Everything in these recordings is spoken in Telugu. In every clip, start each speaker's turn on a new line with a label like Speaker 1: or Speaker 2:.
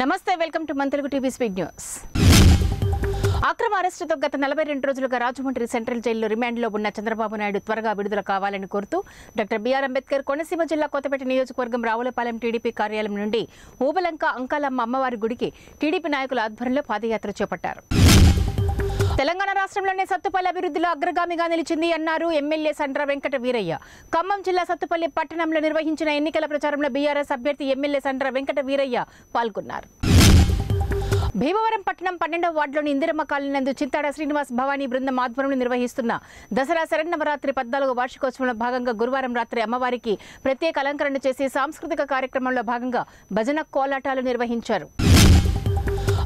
Speaker 1: నమస్తే welcome to Mantri TV speed news అక్రమ అరెస్టుతో గత నలభై రెండు రోజులుగా రాజమండ్రి సెంట్రల్ జైల్లో రిమాండ్లో ఉన్న చంద్రబాబు నాయుడు త్వరగా విడుదల కావాలని కోరుతూ డాక్టర్ బీఆర్ అంబేద్కర్ కోనసీమ జిల్లా కొత్తపేట నియోజకవర్గం రావులపాలెం టీడీపీ కార్యాలయం నుండి ఊబలంక అంకాలమ్మ అమ్మవారి గుడికి టీడీపీ నాయకుల ఆధ్వర్యంలో పాదయాత్ర చేపట్టారు తెలంగాణ రాష్ట్రంలోనే సత్తుపల్లి అభివృద్ధిలో అగ్రగామిగా నిలిచింది అన్నారు ఎమ్మెల్యే సండ్ర వెంకట వీరయ్య ఖమ్మం జిల్లా సత్తుపల్లి పట్టణంలో నిర్వహించిన ఎన్నికల ప్రచారంలో బీఆర్ఎస్ అభ్యర్థి ఎమ్మెల్యే సండ్ర వెంకట వీరయ్య పాల్గొన్నారు భీమవరం పట్టణం పన్నెండవ వార్డులోని ఇందిరమ్మ కాలనీ నందు చింతాడ శ్రీనివాస్ భవానీ బృందం ఆధ్వర్యంలో నిర్వహిస్తున్న దసరా శరణవరాత్రి పద్నాలుగో వార్షికోత్సవంలో భాగంగా గురువారం రాత్రి అమ్మవారికి ప్రత్యేక అలంకరణ చేసి సాంస్కృతిక కార్యక్రమంలో భాగంగా భజన కోలాటాలు నిర్వహించారు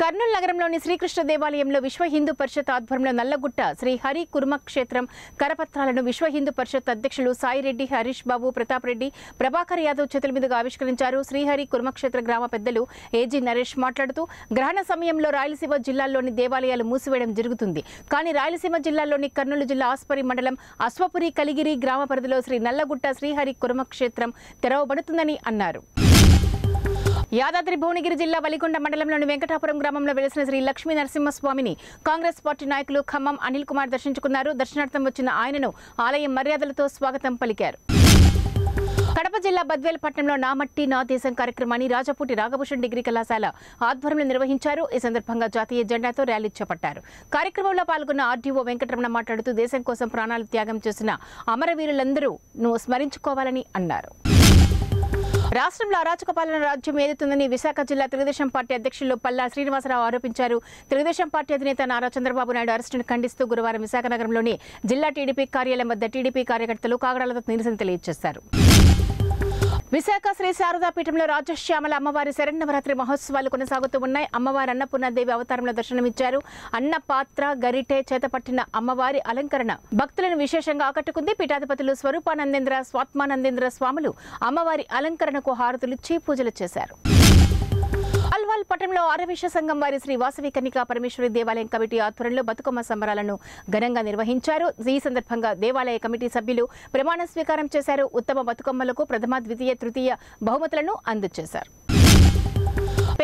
Speaker 1: కర్నూలు నగరంలోని శ్రీకృష్ణ దేవాలయంలో విశ్వ హిందూ పరిషత్ ఆధ్వర్యంలో నల్లగుట్ట శ్రీ హరి కుర్మక్షేత్రం కరపత్రాలను విశ్వ హిందూ పరిషత్ అధ్యక్షులు సాయిరెడ్డి హరీష్ బాబు ప్రతాప్ రెడ్డి ప్రభాకర్ యాదవ్ చేతుల మీదుగా ఆవిష్కరించారు శ్రీహరి కుర్మక్షేత్ర గ్రామ పెద్దలు ఏజీ నరేష్ మాట్లాడుతూ గ్రహణ సమయంలో రాయలసీమ జిల్లాలోని దేవాలయాలు మూసివేయడం జరుగుతుంది కానీ రాయలసీమ జిల్లాలోని కర్నూలు జిల్లా ఆస్పరి మండలం అశ్వపురి కలిగిరి గ్రామ పరిధిలో శ్రీ నల్లగుట్ట శ్రీహరి కుర్మక్షేత్రం తెరవబడుతుందని అన్నారు యాదాద్రి భువనగిరి జిల్లా వలికొండ మండలంలోని వెంకటాపురం గ్రామంలో వెలిసిన శ్రీ లక్ష్మీ నరసింహస్వామిని కాంగ్రెస్ పార్టీ నాయకులు ఖమ్మం అనిల్ కుమార్ దర్శించుకున్నారు దర్శనార్థం వచ్చిన ఆయనను ఆలయం మర్యాదలతో స్వాగతం పలికారు కడప జిల్లా బద్వేల్ పట్టణంలో నా మట్టి నా దేశం కార్యక్రమాన్ని రాజపూటి రాఘభూషణ్ డిగ్రీ కళాశాల ఆధ్వర్యంలో నిర్వహించారు ఈ సందర్భంగా జాతీయ జెండాతో ర్యాలీ చేపట్టారు కార్యక్రమంలో పాల్గొన్న ఆర్డీఓ వెంకటరమణ మాట్లాడుతూ దేశం కోసం ప్రాణాలు త్యాగం చేసిన అమరవీరులందరూ స్మరించుకోవాలని అన్నారు రాష్ట్రంలో అరాచక పాలన రాజ్యం ఏదుతుందని విశాఖ జిల్లా తెలుగుదేశం పార్టీ అధ్యక్షులు పల్లా శ్రీనివాసరావు ఆరోపించారు తెలుగుదేశం పార్టీ అధినేత నారా చంద్రబాబు నాయుడు అరెస్టును ఖండిస్తూ గురువారం విశాఖ నగరంలోని జిల్లా టీడీపీ కార్యాలయం వద్ద టీడీపీ కార్యకర్తలు కాగడాలతో నిరసన తెలియజేశారు విశాఖ శ్రీ శారదాపీఠంలో రాజశ్యామల అమ్మవారి శరన్నవరాత్రి మహోత్సవాలు కొనసాగుతూ ఉన్నాయి అమ్మవారి అన్నపూర్ణాదేవి అవతారంలో దర్శనమిచ్చారు అన్న పాత్ర గరిటె చేతపట్టిన అమ్మవారి అలంకరణ భక్తులను విశేషంగా ఆకట్టుకుంది పీఠాధిపతులు స్వరూపానందేంద్ర స్వాత్మానందేంద్ర స్వాములు అమ్మవారి అలంకరణకు హారతులిచ్చి పూజలు చేశారు విశాఖపట్నంలో ఆరవిష సంఘం వారి శ్రీ వాసవి కన్నికా పరమేశ్వరి దేవాలయం కమిటీ ఆధ్వర్యంలో బతుకమ్మ సంబరాలను ఘనంగా నిర్వహించారు ఈ సందర్భంగా దేవాలయ కమిటీ సభ్యులు ప్రమాణ స్వీకారం చేశారు ఉత్తమ బతుకమ్మలకు ప్రథమ ద్వితీయ తృతీయ బహుమతులను అందజేశారు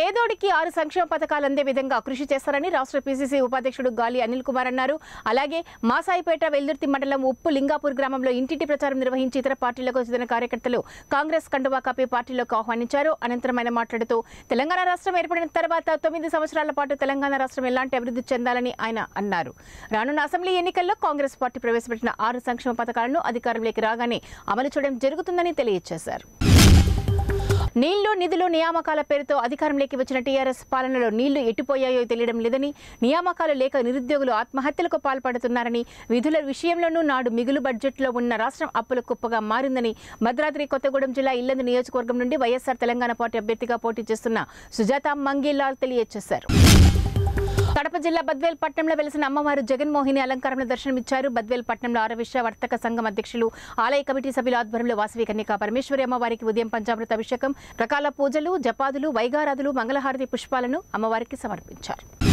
Speaker 1: పేదోడికి ఆరు సంక్షేమ పథకాలు అందే విధంగా కృషి చేస్తారని రాష్ట్ర పీసీసీ ఉపాధ్యక్షుడు గాలి అనిల్ కుమార్ అన్నారు అలాగే మాసాయిపేట వెల్దుర్తి మండలం ఉప్పు లింగాపూర్ గ్రామంలో ఇంటింటి ప్రచారం నిర్వహించి ఇతర పార్టీలకు చెందిన కార్యకర్తలు కాంగ్రెస్ కండువా కాపీ పార్టీలోకి ఆహ్వానించారు అనంతరం ఆయన మాట్లాడుతూ తెలంగాణ రాష్ట్రం ఏర్పడిన తర్వాత తొమ్మిది సంవత్సరాల పాటు తెలంగాణ రాష్ట్రం ఎలాంటి అభివృద్ధి చెందాలని ఆయన అన్నారు రానున్న అసెంబ్లీ ఎన్నికల్లో కాంగ్రెస్ పార్టీ ప్రవేశపెట్టిన ఆరు సంక్షేమ పథకాలను అధికారంలోకి రాగానే అమలు చేయడం జరుగుతుందని తెలియజేశారు నీళ్లు నిధులు నియామకాల పేరుతో అధికారంలోకి వచ్చిన టీఆర్ఎస్ పాలనలో నీళ్లు ఎట్టిపోయాయో తెలియడం లేదని నియామకాలు లేక నిరుద్యోగులు ఆత్మహత్యలకు పాల్పడుతున్నారని విధుల విషయంలోనూ నాడు మిగులు బడ్జెట్లో ఉన్న రాష్ట్రం అప్పుల కుప్పగా మారిందని భద్రాద్రి కొత్తగూడెం జిల్లా ఇల్లందు నియోజకవర్గం నుండి వైఎస్సార్ తెలంగాణ పార్టీ అభ్యర్థిగా పోటీ చేస్తున్న సుజాత మంగిలాల్ తెలియజేశారు కడప జిల్లా బద్వేల్ పట్నంలో వెలిసిన అమ్మవారు జగన్మోహిని అలంకారంలో దర్శనమిచ్చారు బద్వేల్ పట్నంలో ఆరవిష్య వర్తక సంఘం అధ్యక్షులు ఆలయ కమిటీ సభ్యుల ఆధ్వర్యంలో వాసవి కన్యకా పరమేశ్వరి అమ్మవారికి ఉదయం పంచామృత అభిషేకం రకాల పూజలు జపాదులు వైగారాధులు మంగళహారతి పుష్పాలను అమ్మవారికి సమర్పించారు